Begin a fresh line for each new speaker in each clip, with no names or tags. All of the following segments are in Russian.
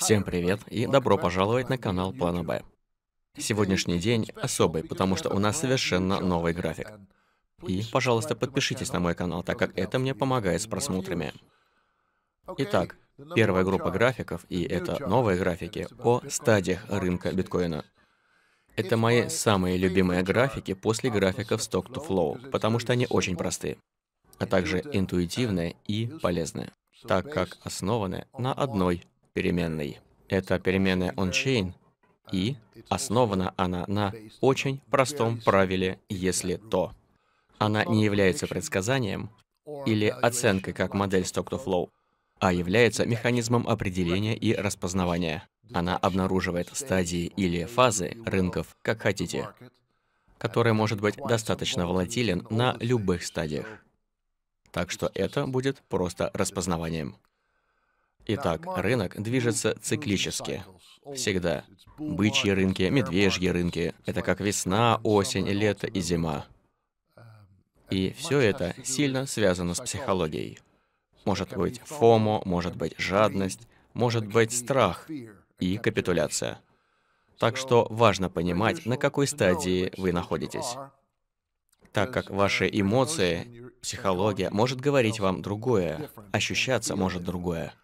Всем привет и добро пожаловать на канал Плана Б. Сегодняшний день особый, потому что у нас совершенно новый график. И, пожалуйста, подпишитесь на мой канал, так как это мне помогает с просмотрами. Итак, первая группа графиков, и это новые графики, о стадиях рынка биткоина. Это мои самые любимые графики после графиков Stock to Flow, потому что они очень простые, а также интуитивные и полезные, так как основаны на одной переменной. Это переменная on-chain и основана она на очень простом правиле «если то». Она не является предсказанием или оценкой как модель Stock-to-Flow, а является механизмом определения и распознавания. Она обнаруживает стадии или фазы рынков, как хотите, который может быть достаточно волатилен на любых стадиях. Так что это будет просто распознаванием. Итак, рынок движется циклически. Всегда. Бычьи рынки, медвежьи рынки. Это как весна, осень, лето и зима. Эм, и все это сильно связано с психологией. Может быть фомо, может быть жадность, может быть страх и капитуляция. Так что важно понимать, на какой стадии вы находитесь. Так как ваши uh, эмоции, психология может говорить вам другое, ощущаться может другое.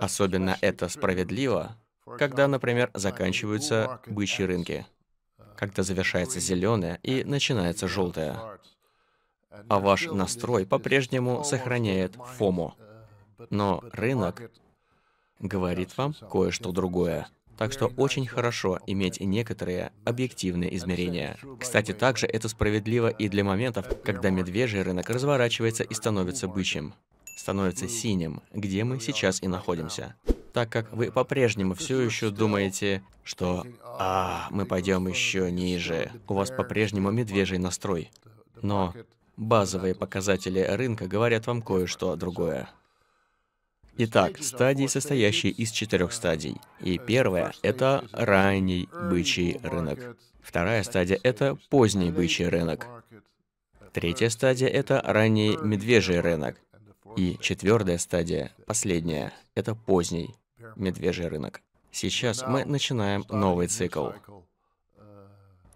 Особенно это справедливо, когда, например, а заканчиваются бычьи рынки, э, когда завершается зеленое и начинается желтое. А ваш настрой по-прежнему сохраняет фому. Uh, Но рынок говорит вам кое-что другое. Так что очень хорошо иметь некоторые объективные измерения. Кстати, также это справедливо и для моментов, когда медвежий рынок разворачивается и становится бычьим становится синим, где мы сейчас и находимся. Так как вы по-прежнему все еще думаете, что «А, мы пойдем еще ниже», у вас по-прежнему медвежий настрой. Но базовые показатели рынка говорят вам кое-что другое. Итак, стадии, состоящие из четырех стадий. И первая — это ранний бычий рынок. Вторая стадия — это поздний бычий рынок. Третья стадия — это ранний медвежий рынок. И четвертая стадия, последняя, это поздний медвежий рынок. Сейчас мы начинаем новый цикл.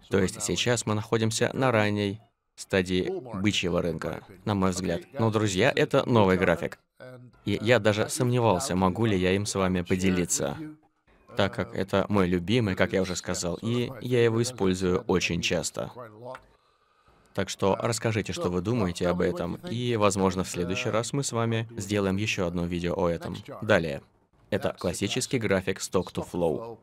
То есть сейчас мы находимся на ранней стадии бычьего рынка, на мой взгляд. Но, друзья, это новый график. И я даже сомневался, могу ли я им с вами поделиться, так как это мой любимый, как я уже сказал, и я его использую очень часто. Так что расскажите, что вы думаете об этом, и, возможно, в э, следующий раз мы с вами сделаем еще одно видео о этом. Далее. Это классический график Stock-to-Flow.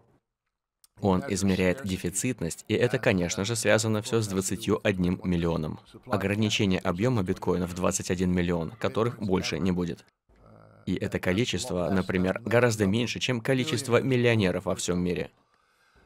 Он измеряет дефицитность, и это, конечно же, связано все с 21 миллионом. Ограничение объема биткоинов 21 миллион, э, которых больше не будет. И э, это количество, например, гораздо меньше, чем количество миллионеров во всем мире.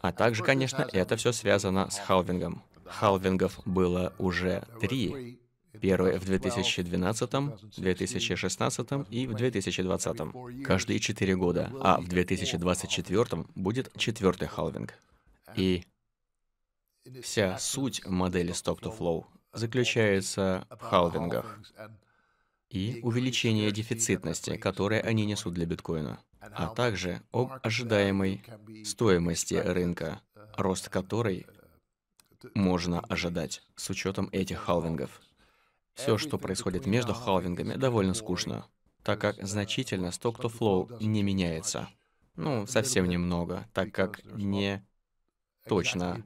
А также, конечно, это все связано с халвингом халвингов было уже три. Первый в 2012, 2016 и в 2020, каждые четыре года, а в 2024 будет четвертый халвинг. И вся суть модели Stock-to-Flow заключается в халвингах и увеличении дефицитности, которые они несут для биткоина, а также об ожидаемой стоимости рынка, рост которой можно ожидать с учетом этих халвингов. Все, что происходит между халвингами, довольно скучно, так как значительно сток-то-флоу не меняется. Ну, совсем немного, так как не точно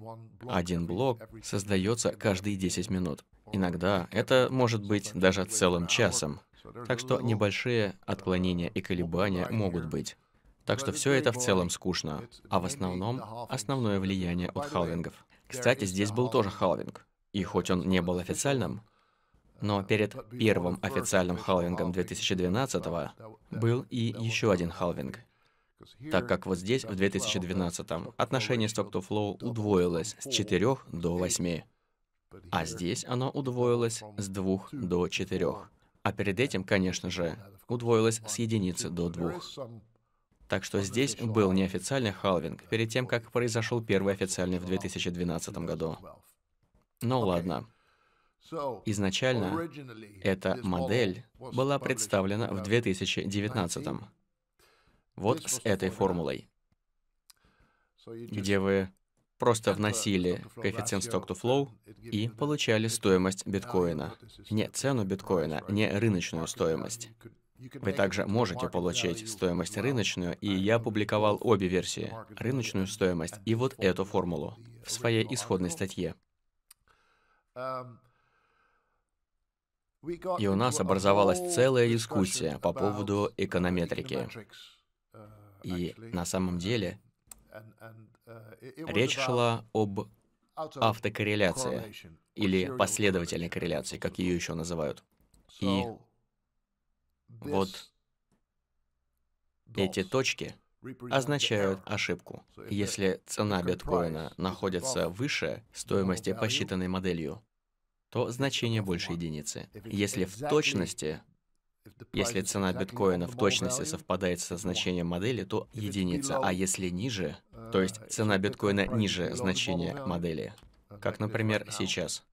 один блок создается каждые 10 минут. Иногда это может быть даже целым часом. Так что небольшие отклонения и колебания могут быть. Так что все это в целом скучно, а в основном основное влияние от халвингов. Кстати, здесь был тоже халвинг. И хоть он не был официальным, но перед первым официальным халвингом 2012-го был и еще один халвинг. Так как вот здесь, в 2012-м, отношение stock-to-flow удвоилось с 4 до 8. А здесь оно удвоилось с 2 до 4. А перед этим, конечно же, удвоилось с единицы до 2. Так что здесь был неофициальный халвинг перед тем, как произошел первый официальный в 2012 году. Ну ладно. Изначально эта модель была представлена в 2019. Вот с этой формулой, где вы просто вносили коэффициент stock to flow и получали стоимость биткоина. Не цену биткоина, не рыночную стоимость. Вы также можете получить стоимость рыночную, и я опубликовал обе версии, рыночную стоимость и вот эту формулу в своей исходной статье. Um, и у нас образовалась целая дискуссия по поводу эконометрики. Uh, и на самом um, деле uh, речь шла об автокорреляции или последовательной корреляции, как ее еще называют. И вот эти точки означают ошибку. Если цена биткоина находится выше стоимости, посчитанной моделью, то значение больше единицы. Если в точности, если цена биткоина в точности совпадает со значением модели, то единица, а если ниже, uh, то есть цена биткоина ниже значения модели, uh, как, например, сейчас,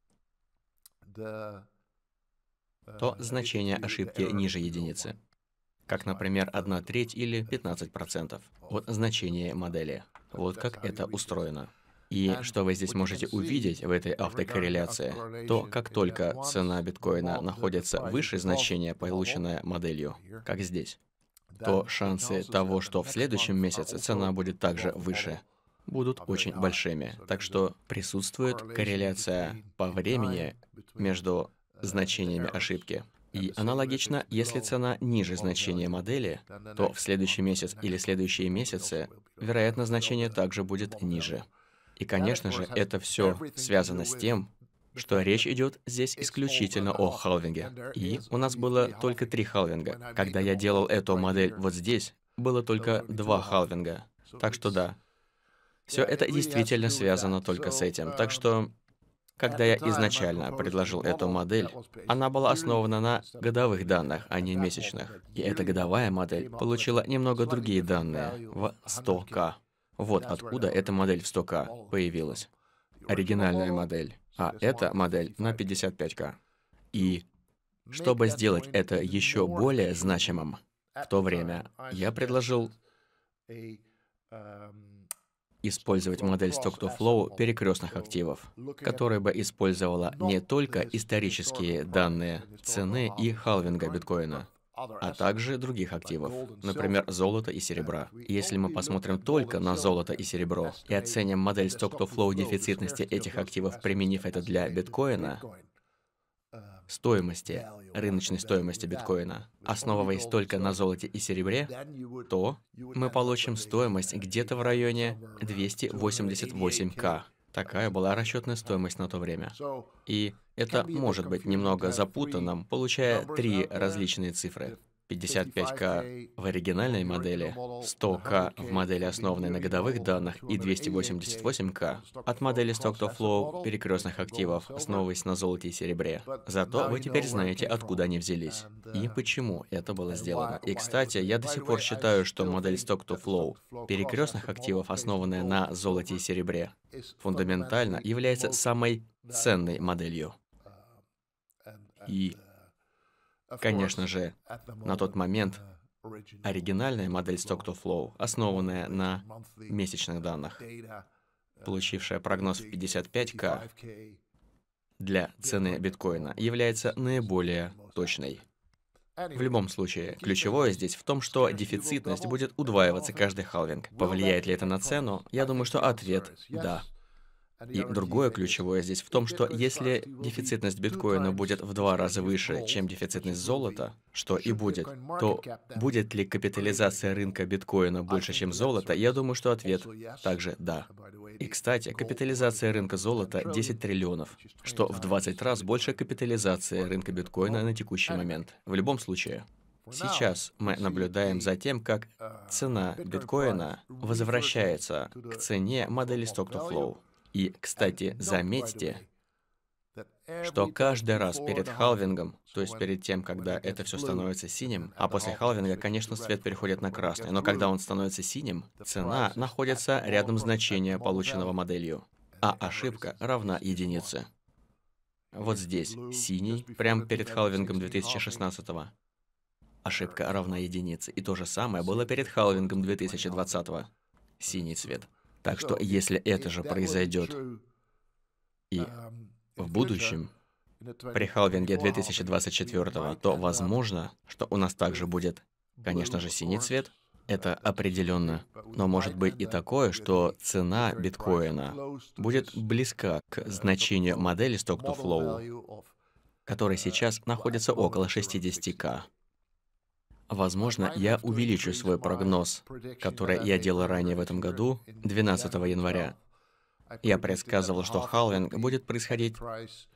то значение ошибки ниже единицы, как, например, 1 треть или 15% от значения модели. Вот как это устроено. И что вы здесь можете увидеть в этой автокорреляции, то как только цена биткоина находится выше значения, полученное моделью, как здесь, то шансы того, что в следующем месяце цена будет также выше, будут очень большими. Так что присутствует корреляция по времени между значениями ошибки. И аналогично, если цена ниже значения модели, то в следующий месяц или следующие месяцы, вероятно, значение также будет ниже. И, конечно же, это все связано с тем, что речь идет здесь исключительно о халвинге. И у нас было только три халвинга. Когда я делал эту модель вот здесь, было только два халвинга. Так что да, все это действительно связано только с этим. Так um, что когда я изначально предложил эту модель, она была основана на годовых данных, а не месячных. И эта годовая модель получила немного другие данные в 100К. Вот откуда эта модель в 100К появилась. Оригинальная модель. А эта модель на 55К. И чтобы сделать это еще более значимым, в то время я предложил um, использовать модель Stock-to-Flow перекрестных активов, которая бы использовала не только исторические данные цены и халвинга биткоина, а также других активов, например, золота и серебра. Если мы посмотрим только на золото и серебро и оценим модель Stock-to-Flow дефицитности этих активов, применив это для биткоина, стоимости, рыночной стоимости биткоина, основываясь только на золоте и серебре, то мы получим стоимость где-то в районе 288к. Такая была расчетная стоимость на то время. И это может быть немного запутанным, получая три различные цифры. 55К в оригинальной модели, 100К в модели, основанной на годовых данных, и 288К от модели Stock to Flow перекрестных активов, основываясь на золоте и серебре. Зато вы теперь знаете, откуда они взялись и почему это было сделано. И, кстати, я до сих пор считаю, что модель Stock to Flow перекрестных активов, основанная на золоте и серебре, фундаментально является самой ценной моделью. И
Конечно же, на тот
момент оригинальная модель Stock-to-Flow, основанная на месячных данных, получившая прогноз в 55к для цены биткоина, является наиболее точной. В любом случае, ключевое здесь в том, что дефицитность будет удваиваться каждый халвинг. Повлияет ли это на цену? Я думаю, что ответ – да. И другое ключевое здесь в том, что если дефицитность биткоина будет в два раза выше, чем дефицитность золота, что и будет, то будет ли капитализация рынка биткоина больше, чем золота? я думаю, что ответ также да. И, кстати, капитализация рынка золота 10 триллионов, что в 20 раз больше капитализации рынка биткоина на текущий момент. В любом случае. Сейчас мы наблюдаем за тем, как uh, цена биткоина возвращается к цене модели Stock-to-Flow. И, кстати, заметьте, что каждый раз перед халвингом, то есть перед тем, когда это все становится синим, а после халвинга, конечно, цвет переходит на красный, но когда он становится синим, цена находится рядом значения, полученного моделью, а ошибка равна единице. Вот здесь, синий, прямо перед халвингом 2016 -го. Ошибка равна единице. И то же самое было перед халвингом 2020 -го. Синий цвет. Так что если это же произойдет и в будущем, при Халвинге 2024, то возможно, что у нас также будет, конечно же, синий цвет, это определенно. Но может быть и такое, что цена биткоина будет близка к значению модели Stock to Flow, которая сейчас находится около 60к. Возможно, я увеличу свой прогноз, который я делал ранее в этом году, 12 января. Я предсказывал, что халвинг будет происходить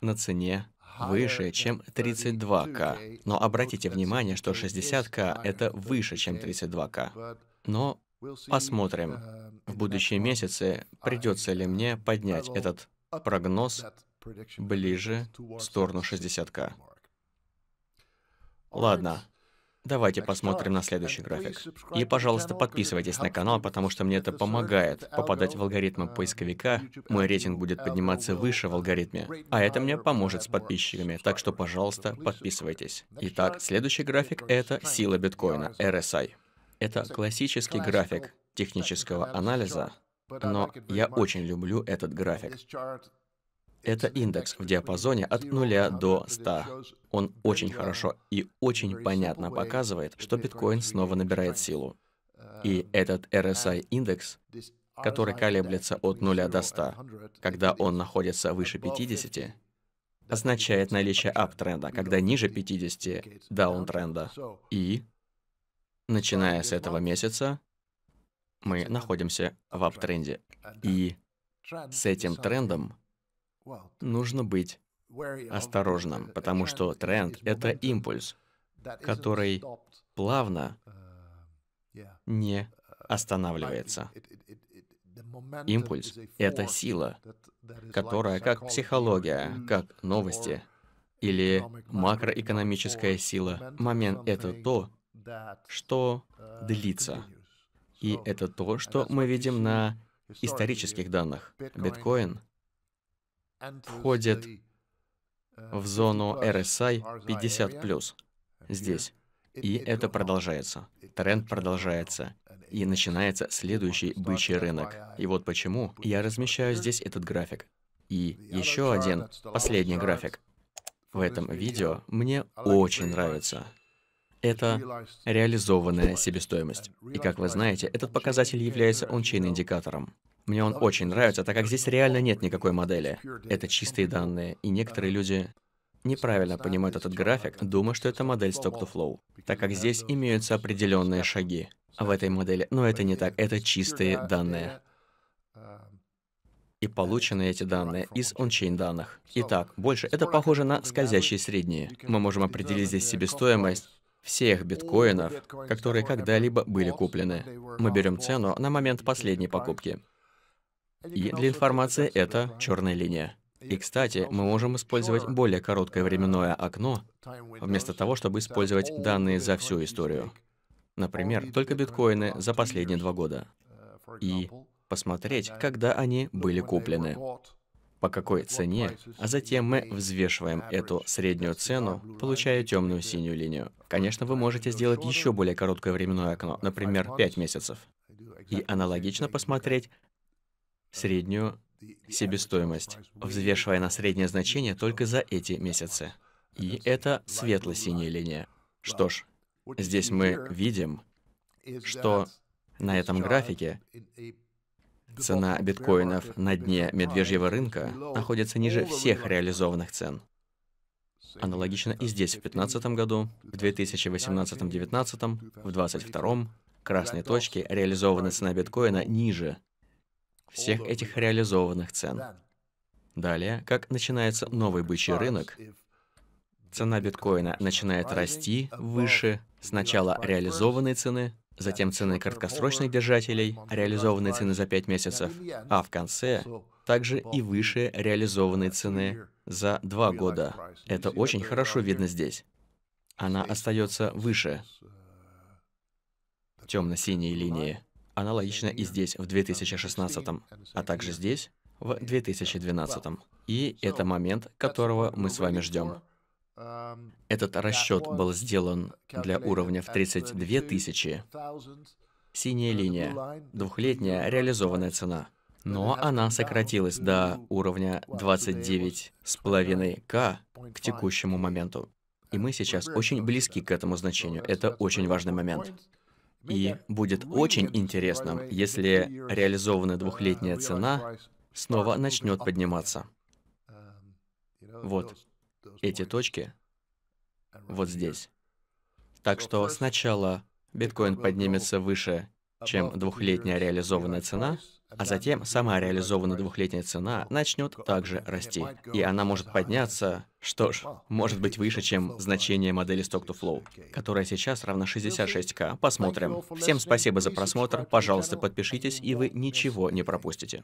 на цене выше, чем 32к. Но обратите внимание, что 60к — это выше, чем 32к. Но посмотрим, в будущие месяцы придется ли мне поднять этот прогноз ближе в сторону 60к. Ладно, Давайте посмотрим на следующий график. И, пожалуйста, подписывайтесь на канал, потому что мне это помогает а, попадать в алгоритмы а, поисковика. Мой рейтинг будет а, подниматься выше в алгоритме, а это мне поможет с подписчиками. Так что, пожалуйста, подписывайтесь. Итак, следующий график — это сила биткоина, RSI. Это классический график технического анализа, но я очень люблю этот график. Это индекс в диапазоне от 0 до 100. Он очень хорошо и очень понятно показывает, что биткоин снова набирает силу. И этот RSI-индекс, который колеблется от 0 до 100, когда он находится выше 50, означает наличие аптренда, когда ниже 50 — даунтренда. И, начиная с этого месяца, мы находимся в аптренде. И с этим трендом нужно быть осторожным, потому что тренд — это импульс, который плавно не останавливается. Импульс — это сила, которая как психология, как новости или макроэкономическая сила. Момент — это то, что длится. И это то, что мы видим на исторических данных. Биткоин входит в зону RSI 50+, здесь. И это продолжается. Тренд продолжается. И начинается следующий бычий рынок. И вот почему я размещаю здесь этот график. И еще один, последний график. В этом видео мне очень нравится. Это реализованная себестоимость. И как вы знаете, этот показатель является ончейн-индикатором. Мне он очень нравится, так как здесь реально нет никакой модели. Это чистые данные, и некоторые люди неправильно понимают этот график, думая, что это модель Stop-to-Flow, так как здесь имеются определенные шаги в этой модели. Но это не так, это чистые данные. И получены эти данные из ончейн данных. Итак, больше это похоже на скользящие средние. Мы можем определить здесь себестоимость всех биткоинов, которые когда-либо были куплены. Мы берем цену на момент последней покупки. И для информации это черная линия. И, кстати, мы можем использовать более короткое временное окно, вместо того, чтобы использовать данные за всю историю. Например, только биткоины за последние два года. И посмотреть, когда они были куплены, по какой цене, а затем мы взвешиваем эту среднюю цену, получая темную синюю линию. Конечно, вы можете сделать еще более короткое временное окно, например, 5 месяцев и аналогично посмотреть, среднюю себестоимость, взвешивая на среднее значение только за эти месяцы. И это светло-синяя линия. Что ж, здесь мы видим, что на этом графике цена биткоинов на дне медвежьего рынка находится ниже всех реализованных цен. Аналогично и здесь в 2015 году, в 2018-2019, в 2022 красной точке реализованная цена биткоина ниже всех этих реализованных цен. Далее, как начинается новый бычий рынок, цена биткоина начинает расти выше сначала реализованной цены, затем цены краткосрочных держателей, реализованные цены за 5 месяцев, а в конце также и выше реализованной цены за 2 года. Это очень хорошо видно здесь. Она остается выше uh, темно-синей линии. Аналогично и здесь, в 2016, а также здесь, в 2012. И это момент, которого мы с вами ждем. Этот расчет был сделан для уровня в 32 тысячи. Синяя линия, двухлетняя реализованная цена. Но она сократилась до уровня 29,5К к текущему моменту. И мы сейчас очень близки к этому значению. Это очень важный момент. И будет очень интересным, если реализованная двухлетняя цена снова начнет подниматься. Вот эти точки вот здесь. Так что сначала биткоин поднимется выше, чем двухлетняя реализованная цена, а затем сама реализованная двухлетняя цена начнет также расти. И она может подняться, что ж, может быть выше, чем значение модели Stock to Flow, которая сейчас равна 66к. Посмотрим. Всем спасибо за просмотр. Пожалуйста, подпишитесь, и вы ничего не пропустите.